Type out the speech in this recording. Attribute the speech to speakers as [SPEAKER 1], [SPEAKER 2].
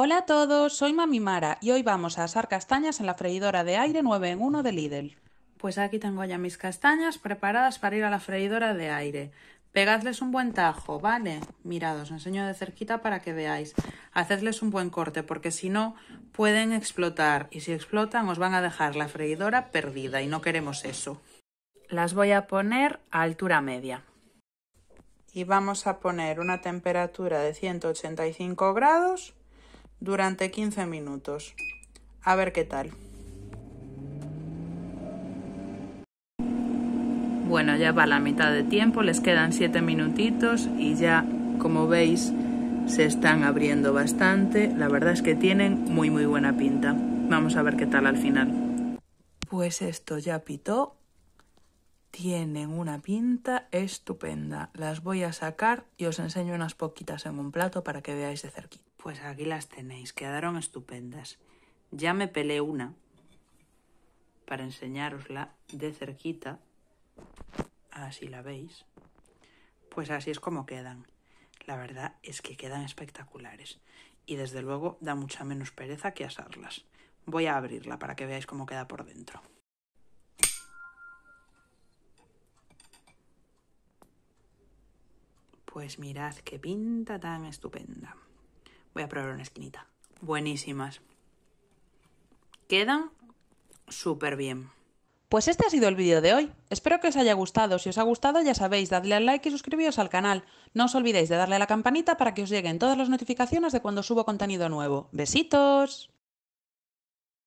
[SPEAKER 1] Hola a todos, soy Mami Mara y hoy vamos a asar castañas en la freidora de aire 9 en 1 de Lidl. Pues aquí tengo ya mis castañas preparadas para ir a la freidora de aire. Pegadles un buen tajo, ¿vale? Mirad, os enseño de cerquita para que veáis. Hacedles un buen corte porque si no pueden explotar y si explotan os van a dejar la freidora perdida y no queremos eso. Las voy a poner a altura media. Y vamos a poner una temperatura de 185 grados durante 15 minutos. A ver qué tal. Bueno, ya va la mitad de tiempo, les quedan 7 minutitos y ya, como veis, se están abriendo bastante. La verdad es que tienen muy muy buena pinta. Vamos a ver qué tal al final. Pues esto ya pitó. Tienen una pinta estupenda. Las voy a sacar y os enseño unas poquitas en un plato para que veáis de cerquita. Pues aquí las tenéis, quedaron estupendas. Ya me pelé una para enseñarosla de cerquita. Así la veis. Pues así es como quedan. La verdad es que quedan espectaculares. Y desde luego da mucha menos pereza que asarlas. Voy a abrirla para que veáis cómo queda por dentro. Pues mirad qué pinta tan estupenda. Voy a probar una esquinita. Buenísimas. Quedan súper bien. Pues este ha sido el vídeo de hoy. Espero que os haya gustado. Si os ha gustado, ya sabéis, dadle al like y suscribiros al canal. No os olvidéis de darle a la campanita para que os lleguen todas las notificaciones de cuando subo contenido nuevo. Besitos.